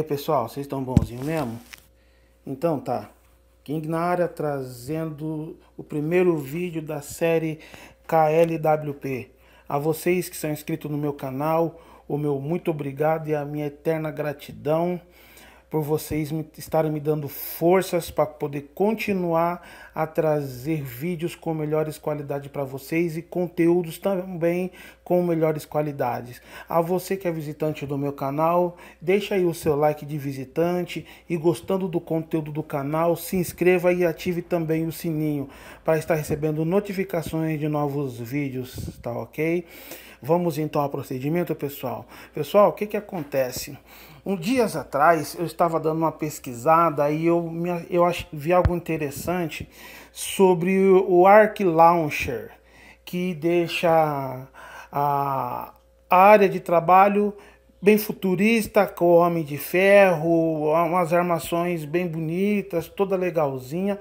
aí, pessoal, vocês estão bonzinho mesmo? Então tá. King na área trazendo o primeiro vídeo da série KLWP. A vocês que são inscritos no meu canal, o meu muito obrigado e a minha eterna gratidão por vocês me, estarem me dando forças para poder continuar a trazer vídeos com melhores qualidades para vocês e conteúdos também com melhores qualidades. A você que é visitante do meu canal, deixa aí o seu like de visitante e gostando do conteúdo do canal, se inscreva e ative também o sininho para estar recebendo notificações de novos vídeos, tá ok? Vamos então ao procedimento, pessoal. Pessoal, o que, que acontece? Um dias atrás eu estava dando uma pesquisada e eu, me, eu vi algo interessante sobre o Arc Launcher, que deixa a área de trabalho bem futurista, com o Homem de Ferro, umas armações bem bonitas, toda legalzinha.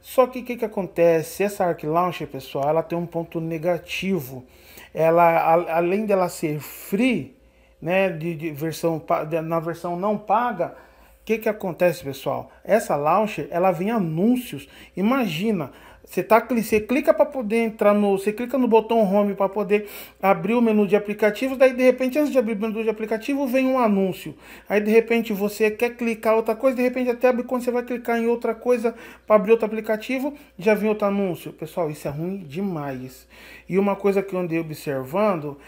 Só que o que, que acontece? Essa Arc Launcher, pessoal, ela tem um ponto negativo ela, além dela ser free, né, de, de versão, de, na versão não paga, o que, que acontece, pessoal? Essa launcher, ela vem anúncios. Imagina, você, tá, você clica para poder entrar no. Você clica no botão home para poder abrir o menu de aplicativos. Daí de repente, antes de abrir o menu de aplicativo, vem um anúncio. Aí de repente você quer clicar outra coisa, de repente até abre quando você vai clicar em outra coisa para abrir outro aplicativo, já vem outro anúncio. Pessoal, isso é ruim demais. E uma coisa que eu andei observando,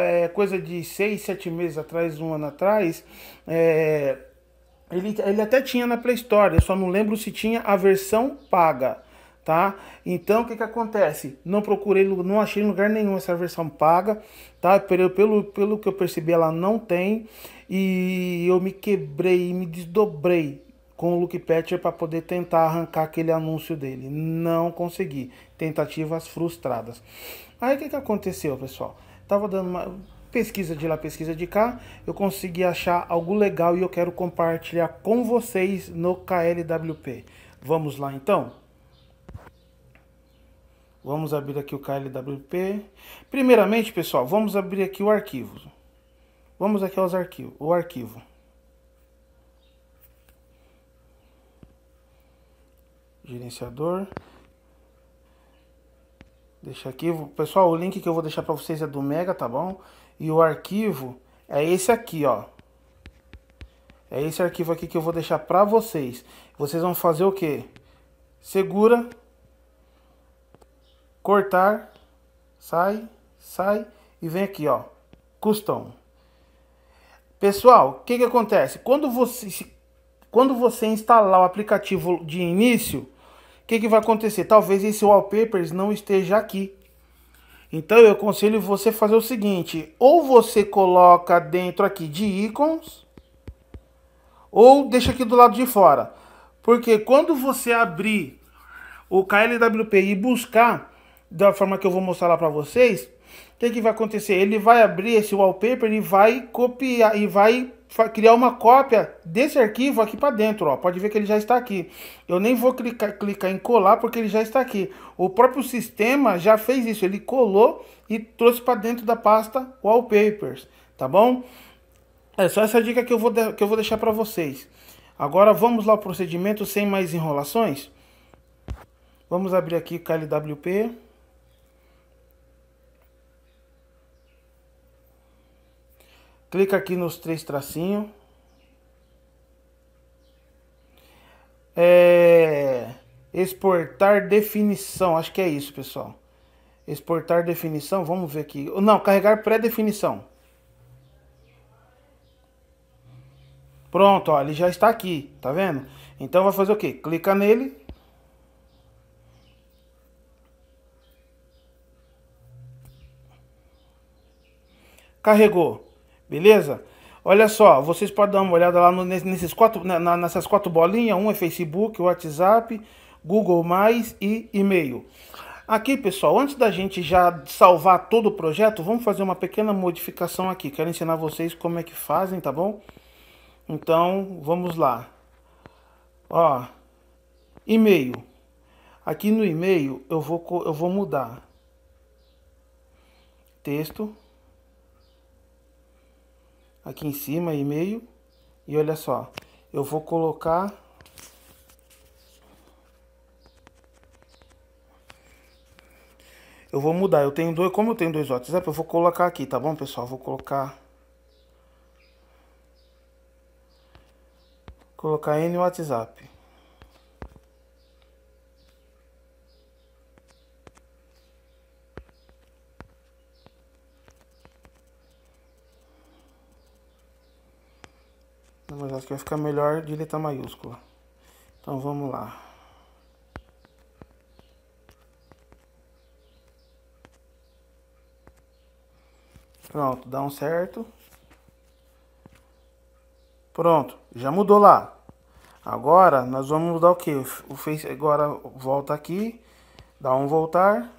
é coisa de seis, sete meses atrás, um ano atrás, é, ele, ele até tinha na Play Store, eu só não lembro se tinha a versão paga tá? Então o que que acontece? Não procurei, não achei em lugar nenhum essa versão paga, tá? Pelo, pelo, pelo que eu percebi, ela não tem e eu me quebrei, me desdobrei com o Luke Patcher para poder tentar arrancar aquele anúncio dele. Não consegui. Tentativas frustradas. Aí o que que aconteceu, pessoal? Tava dando uma pesquisa de lá, pesquisa de cá, eu consegui achar algo legal e eu quero compartilhar com vocês no KLWP. Vamos lá então? Vamos abrir aqui o KLWP. Primeiramente, pessoal, vamos abrir aqui o arquivo. Vamos aqui aos arquivos, o arquivo. Gerenciador. Deixa aqui, pessoal, o link que eu vou deixar para vocês é do Mega, tá bom? E o arquivo é esse aqui, ó. É esse arquivo aqui que eu vou deixar para vocês. Vocês vão fazer o quê? Segura cortar, sai, sai e vem aqui, ó, custom. Pessoal, o que, que acontece? Quando você, quando você instalar o aplicativo de início, o que, que vai acontecer? Talvez esse wallpapers não esteja aqui. Então eu aconselho você fazer o seguinte, ou você coloca dentro aqui de ícones, ou deixa aqui do lado de fora. Porque quando você abrir o KLWP e buscar, da forma que eu vou mostrar lá para vocês, o que, que vai acontecer? Ele vai abrir esse wallpaper e vai copiar e vai criar uma cópia desse arquivo aqui para dentro, ó. Pode ver que ele já está aqui. Eu nem vou clicar, clicar em colar porque ele já está aqui. O próprio sistema já fez isso, ele colou e trouxe para dentro da pasta wallpapers, tá bom? É só essa dica que eu vou, que eu vou deixar para vocês. Agora vamos lá ao procedimento sem mais enrolações. Vamos abrir aqui o KLWP. Clica aqui nos três tracinhos. É... Exportar definição. Acho que é isso, pessoal. Exportar definição. Vamos ver aqui. Não, carregar pré-definição. Pronto, ó, ele já está aqui, tá vendo? Então vai fazer o quê? Clica nele. Carregou. Beleza? Olha só, vocês podem dar uma olhada lá no, nesses quatro, na, nessas quatro bolinhas. Um é Facebook, WhatsApp, Google Mais e e-mail. Aqui, pessoal, antes da gente já salvar todo o projeto, vamos fazer uma pequena modificação aqui. Quero ensinar vocês como é que fazem, tá bom? Então, vamos lá. Ó, e-mail. Aqui no e-mail eu vou, eu vou mudar. Texto aqui em cima e meio. E olha só, eu vou colocar Eu vou mudar, eu tenho dois, como eu tenho dois WhatsApp, eu vou colocar aqui, tá bom, pessoal? Vou colocar colocar N WhatsApp. acho que vai ficar melhor de letra maiúscula. Então vamos lá. Pronto, dá um certo. Pronto, já mudou lá. Agora nós vamos mudar o que? O face agora volta aqui, dá um voltar.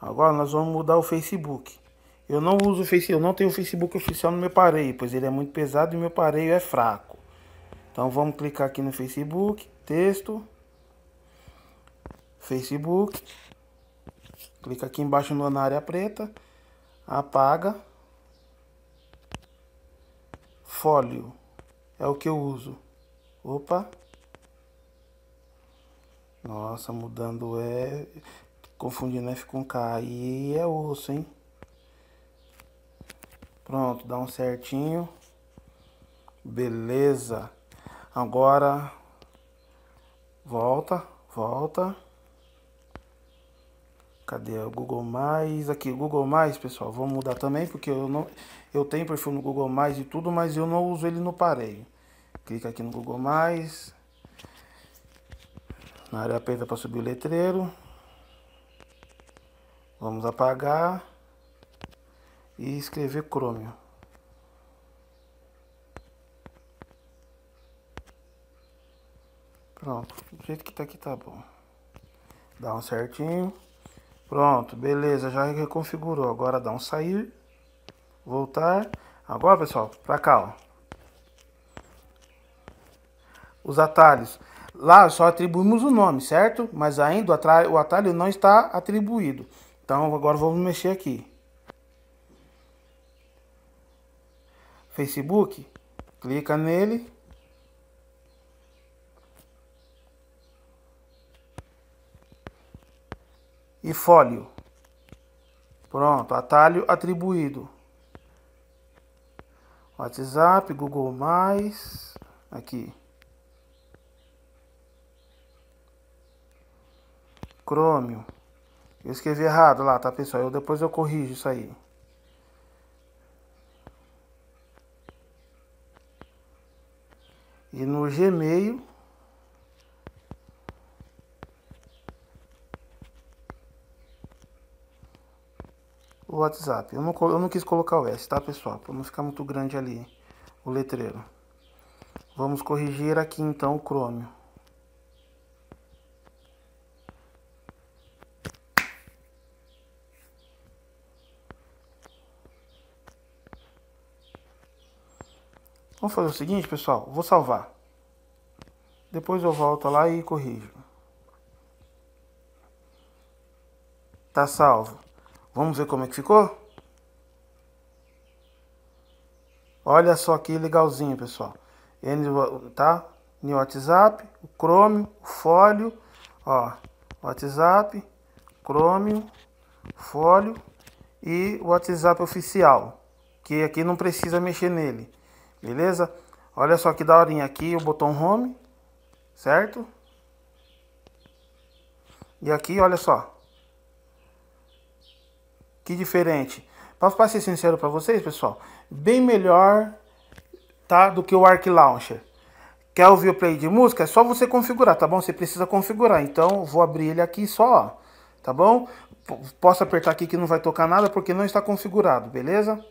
Agora nós vamos mudar o Facebook. Eu não uso o Facebook, eu não tenho o Facebook oficial no meu aparelho, pois ele é muito pesado e meu aparelho é fraco. Então vamos clicar aqui no Facebook, texto, Facebook, clica aqui embaixo no, na área preta, apaga, fólio, é o que eu uso. Opa! Nossa, mudando é confundindo F com K, e é osso, hein? Pronto, dá um certinho. Beleza. Agora volta, volta. Cadê o Google Mais? Aqui, Google Mais, pessoal. Vou mudar também porque eu não eu tenho perfil no Google Mais e tudo, mas eu não uso ele no parelho. Clica aqui no Google Mais. Na área preta para subir o letreiro. Vamos apagar e escrever Chrome. Pronto, do jeito que tá aqui tá bom. Dá um certinho. Pronto, beleza, já reconfigurou. Agora dá um sair, voltar. Agora, pessoal, pra cá, ó. Os atalhos. Lá só atribuímos o nome, certo? Mas ainda o atalho não está atribuído. Então, agora vamos mexer aqui. Facebook, clica nele. e fólio. Pronto, atalho atribuído. WhatsApp, Google Mais, aqui. Chrome. Eu escrevi errado lá, tá, pessoal? Eu depois eu corrijo isso aí. E no Gmail o WhatsApp. Eu não, eu não quis colocar o S, tá, pessoal? Para não ficar muito grande ali o letreiro. Vamos corrigir aqui então o Chrome. Vamos fazer o seguinte, pessoal, vou salvar. Depois eu volto lá e corrijo. Tá salvo. Vamos ver como é que ficou? Olha só que legalzinho, pessoal. tá? No WhatsApp, o Chrome, o Folio, ó. WhatsApp, Chrome, Folio e o WhatsApp oficial, que aqui não precisa mexer nele. Beleza? Olha só que daorinha aqui o botão home, certo? E aqui, olha só, que diferente. Posso ser sincero para vocês, pessoal? Bem melhor tá, do que o Arc Launcher. Quer ouvir o play de música? É só você configurar, tá bom? Você precisa configurar. Então, vou abrir ele aqui só, tá bom? Posso apertar aqui que não vai tocar nada porque não está configurado, beleza?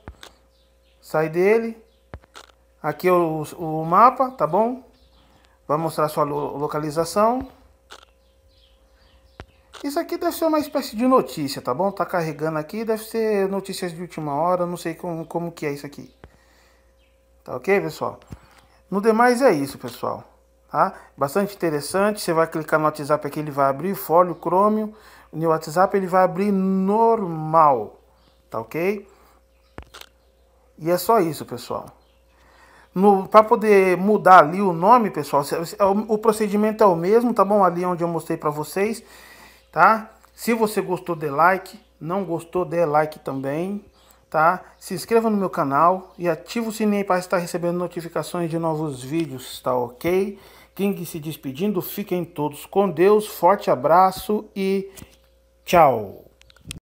Sai dele. Aqui é o, o mapa, tá bom? Vai mostrar sua localização. Isso aqui deve ser uma espécie de notícia, tá bom? Tá carregando aqui, deve ser notícias de última hora, não sei como, como que é isso aqui. Tá ok, pessoal? No demais é isso, pessoal. Tá? Bastante interessante, você vai clicar no WhatsApp aqui, ele vai abrir folio, Chromium. No WhatsApp ele vai abrir normal, tá ok? E é só isso, pessoal. Para poder mudar ali o nome, pessoal, o procedimento é o mesmo, tá bom? Ali é onde eu mostrei para vocês tá? Se você gostou, dê like. Não gostou, dê like também, tá? Se inscreva no meu canal e ative o sininho para estar recebendo notificações de novos vídeos, tá ok? King se despedindo, fiquem todos com Deus, forte abraço e tchau!